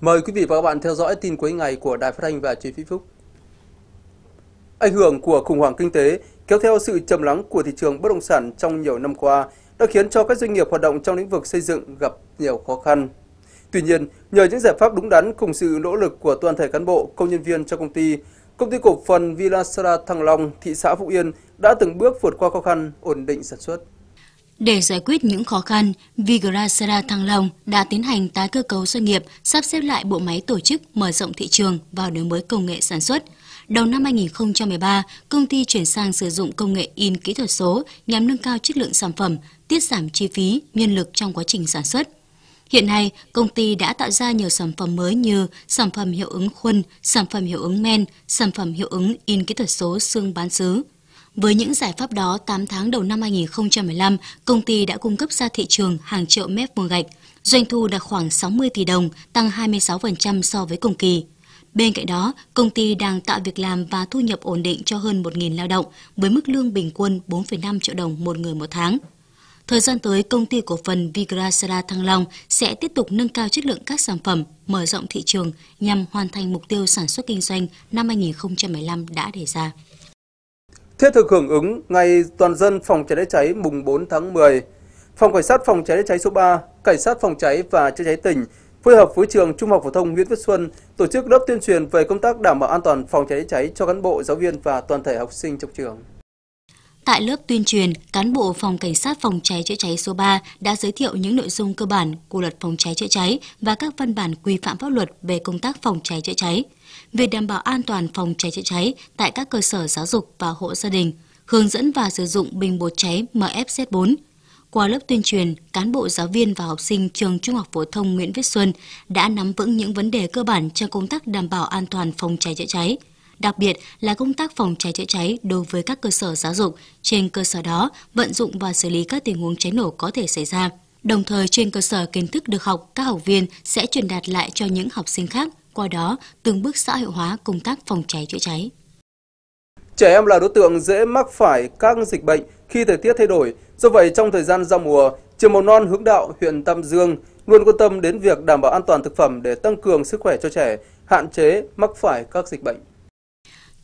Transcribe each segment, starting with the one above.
Mời quý vị và các bạn theo dõi tin cuối ngày của Đài Phát thanh và Truyền Vĩnh Phúc. Ảnh hưởng của khủng hoảng kinh tế kéo theo sự trầm lắng của thị trường bất động sản trong nhiều năm qua đã khiến cho các doanh nghiệp hoạt động trong lĩnh vực xây dựng gặp nhiều khó khăn. Tuy nhiên, nhờ những giải pháp đúng đắn cùng sự nỗ lực của toàn thể cán bộ, công nhân viên trong công ty, công ty cổ phần Villa Sara Thăng Long, thị xã Phú Yên đã từng bước vượt qua khó khăn, ổn định sản xuất. Để giải quyết những khó khăn, Vigrasera Thăng Long đã tiến hành tái cơ cấu doanh nghiệp, sắp xếp lại bộ máy tổ chức, mở rộng thị trường và đổi mới công nghệ sản xuất. Đầu năm 2013, công ty chuyển sang sử dụng công nghệ in kỹ thuật số nhằm nâng cao chất lượng sản phẩm, tiết giảm chi phí, nhân lực trong quá trình sản xuất. Hiện nay, công ty đã tạo ra nhiều sản phẩm mới như sản phẩm hiệu ứng khuôn, sản phẩm hiệu ứng men, sản phẩm hiệu ứng in kỹ thuật số xương bán xứ. Với những giải pháp đó, 8 tháng đầu năm 2015, công ty đã cung cấp ra thị trường hàng triệu mét vuông gạch. Doanh thu đạt khoảng 60 tỷ đồng, tăng 26% so với cùng kỳ. Bên cạnh đó, công ty đang tạo việc làm và thu nhập ổn định cho hơn 1.000 lao động với mức lương bình quân 4,5 triệu đồng một người một tháng. Thời gian tới, công ty cổ phần Vigrasara Thăng Long sẽ tiếp tục nâng cao chất lượng các sản phẩm, mở rộng thị trường nhằm hoàn thành mục tiêu sản xuất kinh doanh năm 2015 đã đề ra. Thiết thực hưởng ứng ngày toàn dân phòng cháy chữa cháy mùng 4 tháng 10, Phòng Cảnh sát phòng cháy chữa cháy số 3, Cảnh sát phòng cháy và chữa cháy tỉnh phối hợp với trường Trung học phổ thông Nguyễn Viết Xuân tổ chức lớp tuyên truyền về công tác đảm bảo an toàn phòng cháy chữa cháy cho cán bộ, giáo viên và toàn thể học sinh trong trường. Tại lớp tuyên truyền, cán bộ phòng cảnh sát phòng cháy chữa cháy số 3 đã giới thiệu những nội dung cơ bản của luật phòng cháy chữa cháy và các văn bản quy phạm pháp luật về công tác phòng cháy chữa cháy, về đảm bảo an toàn phòng cháy chữa cháy tại các cơ sở giáo dục và hộ gia đình, hướng dẫn và sử dụng bình bột cháy MFZ4. Qua lớp tuyên truyền, cán bộ giáo viên và học sinh trường Trung học phổ thông Nguyễn Viết Xuân đã nắm vững những vấn đề cơ bản trong công tác đảm bảo an toàn phòng cháy chữa cháy đặc biệt là công tác phòng cháy chữa cháy đối với các cơ sở giáo dục, trên cơ sở đó vận dụng và xử lý các tình huống cháy nổ có thể xảy ra. Đồng thời trên cơ sở kiến thức được học, các học viên sẽ truyền đạt lại cho những học sinh khác, qua đó từng bước xã hội hóa công tác phòng cháy chữa cháy. Trẻ em là đối tượng dễ mắc phải các dịch bệnh khi thời tiết thay đổi. Do vậy, trong thời gian giao mùa, trường mầm non hướng đạo huyện Tam Dương luôn quan tâm đến việc đảm bảo an toàn thực phẩm để tăng cường sức khỏe cho trẻ, hạn chế mắc phải các dịch bệnh.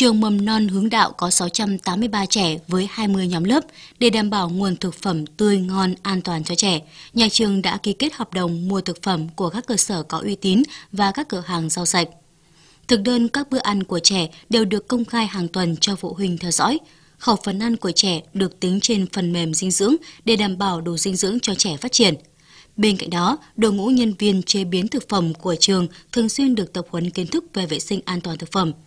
Trường mầm non hướng đạo có 683 trẻ với 20 nhóm lớp để đảm bảo nguồn thực phẩm tươi ngon an toàn cho trẻ. Nhà trường đã ký kết hợp đồng mua thực phẩm của các cơ sở có uy tín và các cửa hàng rau sạch. Thực đơn các bữa ăn của trẻ đều được công khai hàng tuần cho phụ huynh theo dõi. Khẩu phần ăn của trẻ được tính trên phần mềm dinh dưỡng để đảm bảo đủ dinh dưỡng cho trẻ phát triển. Bên cạnh đó, đội ngũ nhân viên chế biến thực phẩm của trường thường xuyên được tập huấn kiến thức về vệ sinh an toàn thực phẩm –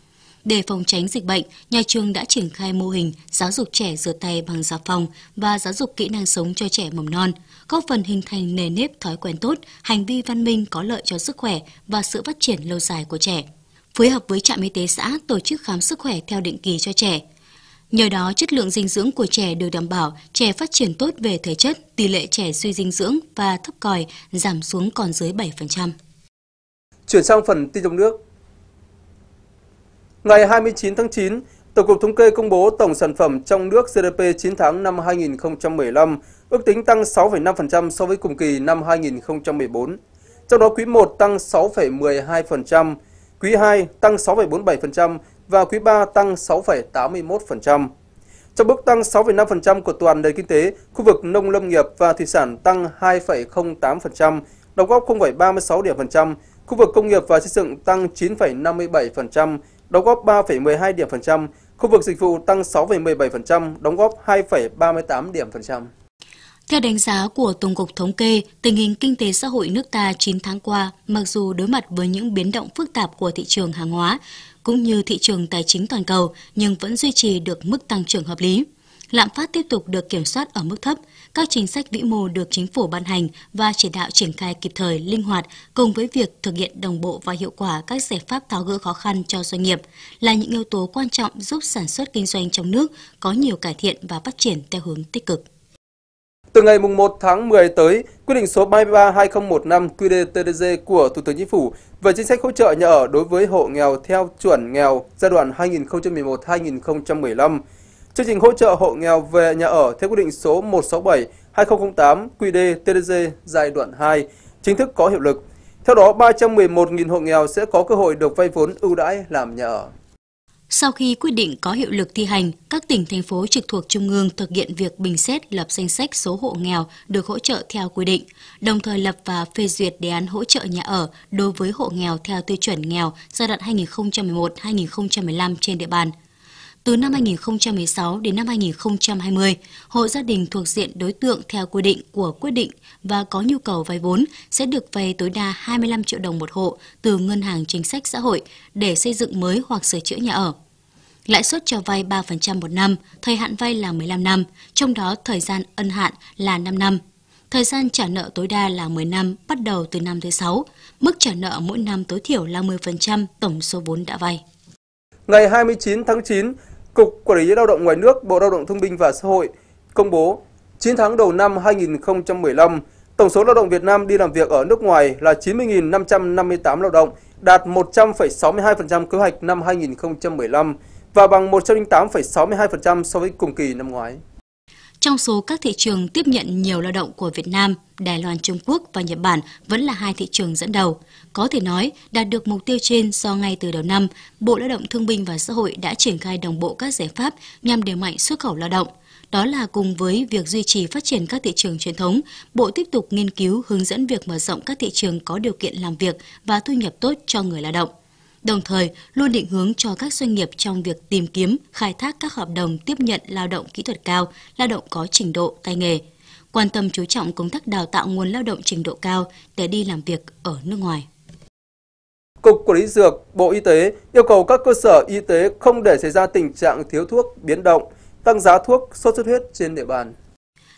để phòng tránh dịch bệnh, nhà trường đã triển khai mô hình giáo dục trẻ rửa tay bằng xà phòng và giáo dục kỹ năng sống cho trẻ mầm non, góp phần hình thành nề nếp thói quen tốt, hành vi văn minh có lợi cho sức khỏe và sự phát triển lâu dài của trẻ. Phối hợp với trạm y tế xã tổ chức khám sức khỏe theo định kỳ cho trẻ. Nhờ đó, chất lượng dinh dưỡng của trẻ được đảm bảo, trẻ phát triển tốt về thể chất, tỷ lệ trẻ suy dinh dưỡng và thấp còi giảm xuống còn dưới 7%. Chuyển sang phần tin trong nước, Ngày 29 tháng 9, Tổng cục Thống kê công bố tổng sản phẩm trong nước GDP 9 tháng năm 2015, ước tính tăng 6,5% so với cùng kỳ năm 2014. Trong đó quý 1 tăng 6,12%, quý 2 tăng 6,47% và quý 3 tăng 6,81%. Trong bước tăng 6,5% của toàn nền kinh tế, khu vực nông lâm nghiệp và thủy sản tăng 2,08%, đóng góp 0,36 điểm phần trăm, khu vực công nghiệp và xây dựng tăng 9,57%, đóng góp 3,12 điểm phần trăm, khu vực dịch vụ tăng 6,17%, đóng góp 2,38 điểm phần trăm. Theo đánh giá của Tổng cục Thống kê, tình hình kinh tế xã hội nước ta 9 tháng qua, mặc dù đối mặt với những biến động phức tạp của thị trường hàng hóa, cũng như thị trường tài chính toàn cầu, nhưng vẫn duy trì được mức tăng trưởng hợp lý lạm phát tiếp tục được kiểm soát ở mức thấp, các chính sách vĩ mô được chính phủ ban hành và chỉ đạo triển khai kịp thời, linh hoạt cùng với việc thực hiện đồng bộ và hiệu quả các giải pháp tháo gỡ khó khăn cho doanh nghiệp là những yếu tố quan trọng giúp sản xuất kinh doanh trong nước có nhiều cải thiện và phát triển theo hướng tích cực. Từ ngày 1 tháng 10 tới, quyết định số 33-2015 QDTDG của Thủ tướng Chính phủ về chính sách hỗ trợ nhà ở đối với hộ nghèo theo chuẩn nghèo giai đoạn 2011-2015 Chương trình hỗ trợ hộ nghèo về nhà ở theo quyết định số 167-2008 qđ TDG giai đoạn 2 chính thức có hiệu lực. Theo đó, 311.000 hộ nghèo sẽ có cơ hội được vay vốn ưu đãi làm nhà ở. Sau khi quyết định có hiệu lực thi hành, các tỉnh thành phố trực thuộc trung ương thực hiện việc bình xét lập danh sách số hộ nghèo được hỗ trợ theo quy định, đồng thời lập và phê duyệt đề án hỗ trợ nhà ở đối với hộ nghèo theo tiêu chuẩn nghèo giai đoạn 2011-2015 trên địa bàn từ năm 2016 đến năm 2020, hộ gia đình thuộc diện đối tượng theo quy định của quyết định và có nhu cầu vay vốn sẽ được vay tối đa 25 triệu đồng một hộ từ Ngân hàng Chính sách Xã hội để xây dựng mới hoặc sửa chữa nhà ở. Lãi suất cho vay 3% một năm, thời hạn vay là 15 năm, trong đó thời gian ân hạn là 5 năm. Thời gian trả nợ tối đa là 10 năm, bắt đầu từ năm thứ 6. Mức trả nợ mỗi năm tối thiểu là 10% tổng số vốn đã vay. Ngày 29 tháng 9, Cục Quản lý Lao động Ngoài nước, Bộ Lao động Thương binh và Xã hội công bố 9 tháng đầu năm 2015, tổng số lao động Việt Nam đi làm việc ở nước ngoài là 90.558 lao động, đạt 100,62% kế hoạch năm 2015 và bằng 108,62% so với cùng kỳ năm ngoái. Trong số các thị trường tiếp nhận nhiều lao động của Việt Nam, Đài Loan Trung Quốc và Nhật Bản vẫn là hai thị trường dẫn đầu. Có thể nói, đạt được mục tiêu trên do ngay từ đầu năm, Bộ Lao động Thương binh và Xã hội đã triển khai đồng bộ các giải pháp nhằm đẩy mạnh xuất khẩu lao động. Đó là cùng với việc duy trì phát triển các thị trường truyền thống, Bộ tiếp tục nghiên cứu hướng dẫn việc mở rộng các thị trường có điều kiện làm việc và thu nhập tốt cho người lao động đồng thời luôn định hướng cho các doanh nghiệp trong việc tìm kiếm, khai thác các hợp đồng tiếp nhận lao động kỹ thuật cao, lao động có trình độ, tay nghề, quan tâm chú trọng công tác đào tạo nguồn lao động trình độ cao để đi làm việc ở nước ngoài. Cục Quản lý Dược, Bộ Y tế yêu cầu các cơ sở y tế không để xảy ra tình trạng thiếu thuốc biến động, tăng giá thuốc sốt xuất huyết trên địa bàn.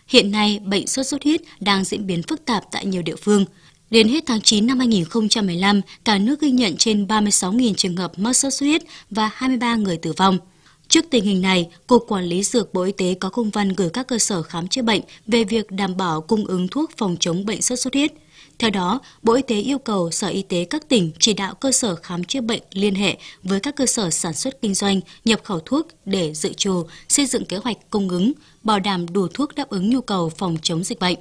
Hiện nay, bệnh sốt xuất huyết đang diễn biến phức tạp tại nhiều địa phương – Đến hết tháng 9 năm 2015, cả nước ghi nhận trên 36.000 trường hợp mắc sốt xuất huyết và 23 người tử vong. Trước tình hình này, Cục Quản lý Dược Bộ Y tế có công văn gửi các cơ sở khám chữa bệnh về việc đảm bảo cung ứng thuốc phòng chống bệnh sốt xuất huyết. Theo đó, Bộ Y tế yêu cầu Sở Y tế các tỉnh chỉ đạo cơ sở khám chữa bệnh liên hệ với các cơ sở sản xuất kinh doanh, nhập khẩu thuốc để dự trù, xây dựng kế hoạch cung ứng, bảo đảm đủ thuốc đáp ứng nhu cầu phòng chống dịch bệnh.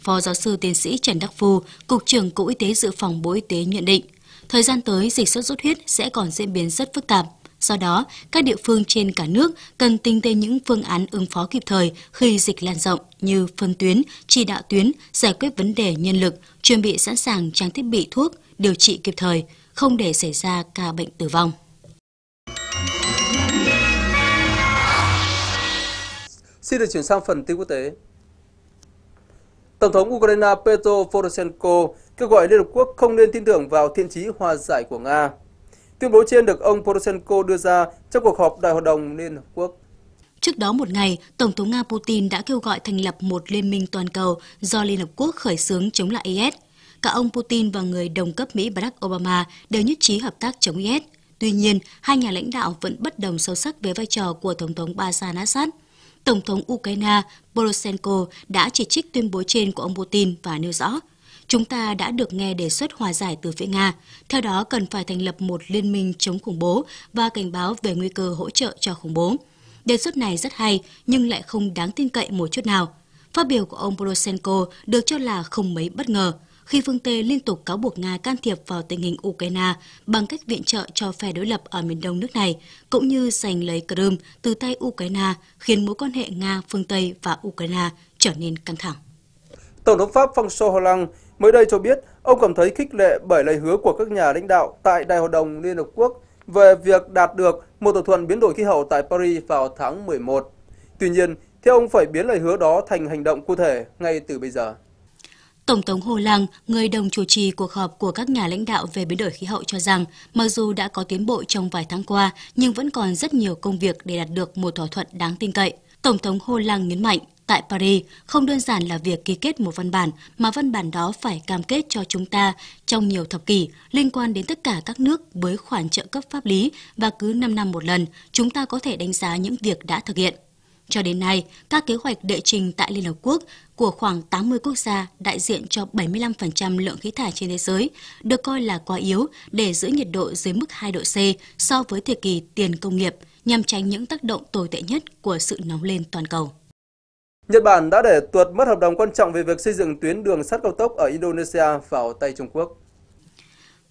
Phó giáo sư tiến sĩ Trần Đắc Phu, Cục trưởng Cục Y tế Dự phòng Bộ Y tế nhận định, thời gian tới dịch sốt xuất huyết sẽ còn diễn biến rất phức tạp. Do đó, các địa phương trên cả nước cần tính tới những phương án ứng phó kịp thời khi dịch lan rộng như phân tuyến, chỉ đạo tuyến, giải quyết vấn đề nhân lực, chuẩn bị sẵn sàng trang thiết bị thuốc, điều trị kịp thời, không để xảy ra ca bệnh tử vong. Xin được chuyển sang phần tin quốc tế. Tổng thống Ukraine Petro Poroshenko kêu gọi Liên Hợp Quốc không nên tin tưởng vào thiện chí hòa giải của Nga. Tuyên bố trên được ông Poroshenko đưa ra trong cuộc họp Đại hội đồng Liên Hợp Quốc. Trước đó một ngày, Tổng thống Nga Putin đã kêu gọi thành lập một liên minh toàn cầu do Liên Hợp Quốc khởi xướng chống lại IS. Cả ông Putin và người đồng cấp Mỹ Barack Obama đều nhất trí hợp tác chống IS. Tuy nhiên, hai nhà lãnh đạo vẫn bất đồng sâu sắc về vai trò của Tổng thống Bashar al-Assad – Tổng thống Ukraine Poroshenko đã chỉ trích tuyên bố trên của ông Putin và nêu rõ, chúng ta đã được nghe đề xuất hòa giải từ phía Nga, theo đó cần phải thành lập một liên minh chống khủng bố và cảnh báo về nguy cơ hỗ trợ cho khủng bố. Đề xuất này rất hay nhưng lại không đáng tin cậy một chút nào. Phát biểu của ông Poroshenko được cho là không mấy bất ngờ, khi phương Tây liên tục cáo buộc Nga can thiệp vào tình hình Ukraine bằng cách viện trợ cho phe đối lập ở miền đông nước này, cũng như giành lấy Crimea từ tay Ukraine, khiến mối quan hệ Nga, phương Tây và Ukraine trở nên căng thẳng. Tổng thống Pháp François Hollande mới đây cho biết ông cảm thấy khích lệ bởi lời hứa của các nhà lãnh đạo tại Đại hội đồng Liên Hợp Quốc về việc đạt được một thỏa thuận biến đổi khí hậu tại Paris vào tháng 11. Tuy nhiên, theo ông phải biến lời hứa đó thành hành động cụ thể ngay từ bây giờ. Tổng thống Hồ Lăng, người đồng chủ trì cuộc họp của các nhà lãnh đạo về biến đổi khí hậu cho rằng, mặc dù đã có tiến bộ trong vài tháng qua, nhưng vẫn còn rất nhiều công việc để đạt được một thỏa thuận đáng tin cậy. Tổng thống Hồ Lăng nhấn mạnh, tại Paris không đơn giản là việc ký kết một văn bản mà văn bản đó phải cam kết cho chúng ta trong nhiều thập kỷ liên quan đến tất cả các nước với khoản trợ cấp pháp lý và cứ 5 năm một lần chúng ta có thể đánh giá những việc đã thực hiện. Cho đến nay, các kế hoạch đệ trình tại Liên Hợp Quốc của khoảng 80 quốc gia đại diện cho 75% lượng khí thải trên thế giới được coi là quá yếu để giữ nhiệt độ dưới mức 2 độ C so với thời kỳ tiền công nghiệp nhằm tránh những tác động tồi tệ nhất của sự nóng lên toàn cầu. Nhật Bản đã để tuột mất hợp đồng quan trọng về việc xây dựng tuyến đường sắt cao tốc ở Indonesia vào tay Trung Quốc.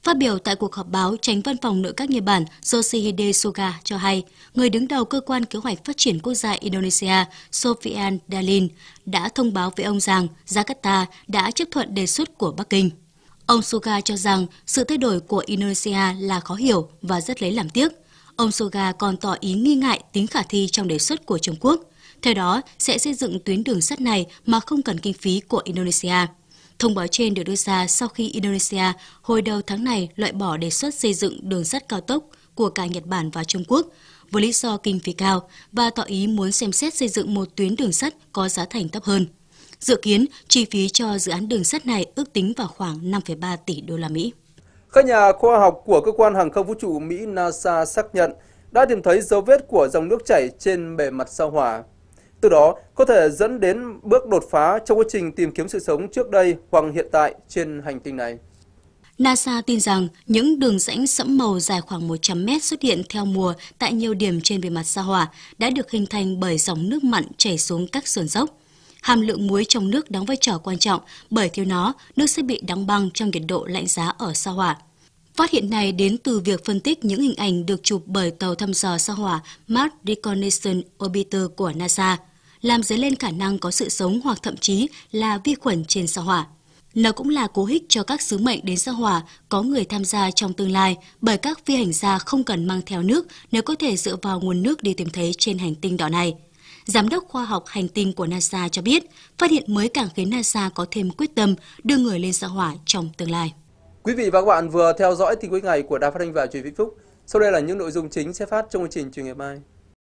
Phát biểu tại cuộc họp báo, tránh văn phòng nội các Nhật Bản Yoshihide Suga cho hay, người đứng đầu cơ quan kế hoạch phát triển quốc gia Indonesia Sofian Dalin đã thông báo với ông rằng Jakarta đã chấp thuận đề xuất của Bắc Kinh. Ông Suga cho rằng sự thay đổi của Indonesia là khó hiểu và rất lấy làm tiếc. Ông Suga còn tỏ ý nghi ngại tính khả thi trong đề xuất của Trung Quốc. Theo đó, sẽ xây dựng tuyến đường sắt này mà không cần kinh phí của Indonesia. Thông báo trên được đưa ra sau khi Indonesia hồi đầu tháng này loại bỏ đề xuất xây dựng đường sắt cao tốc của cả Nhật Bản và Trung Quốc với lý do kinh phí cao và tỏ ý muốn xem xét xây dựng một tuyến đường sắt có giá thành thấp hơn. Dự kiến, chi phí cho dự án đường sắt này ước tính vào khoảng 5,3 tỷ đô la Mỹ. Các nhà khoa học của cơ quan hàng không vũ trụ Mỹ NASA xác nhận đã tìm thấy dấu vết của dòng nước chảy trên bề mặt sao hỏa. Từ đó có thể dẫn đến bước đột phá trong quá trình tìm kiếm sự sống trước đây hoặc hiện tại trên hành tinh này. NASA tin rằng những đường rãnh sẫm màu dài khoảng 100 mét xuất hiện theo mùa tại nhiều điểm trên bề mặt sao hỏa đã được hình thành bởi dòng nước mặn chảy xuống các sườn dốc. Hàm lượng muối trong nước đóng vai trò quan trọng bởi thiếu nó, nước sẽ bị đóng băng trong nhiệt độ lạnh giá ở sao hỏa. Phát hiện này đến từ việc phân tích những hình ảnh được chụp bởi tàu thăm dò sao hỏa Mars Reconnaissance Orbiter của NASA – làm dấy lên khả năng có sự sống hoặc thậm chí là vi khuẩn trên sao hỏa. Nó cũng là cố hích cho các sứ mệnh đến sao hỏa có người tham gia trong tương lai bởi các phi hành gia không cần mang theo nước nếu có thể dựa vào nguồn nước đi tìm thấy trên hành tinh đỏ này. Giám đốc khoa học hành tinh của NASA cho biết, phát hiện mới càng khiến NASA có thêm quyết tâm đưa người lên sao hỏa trong tương lai. Quý vị và các bạn vừa theo dõi tin cuối ngày của Đài Phát thanh và Truyền hình Vĩnh Phúc. Sau đây là những nội dung chính sẽ phát trong chương trình truyền ngày mai.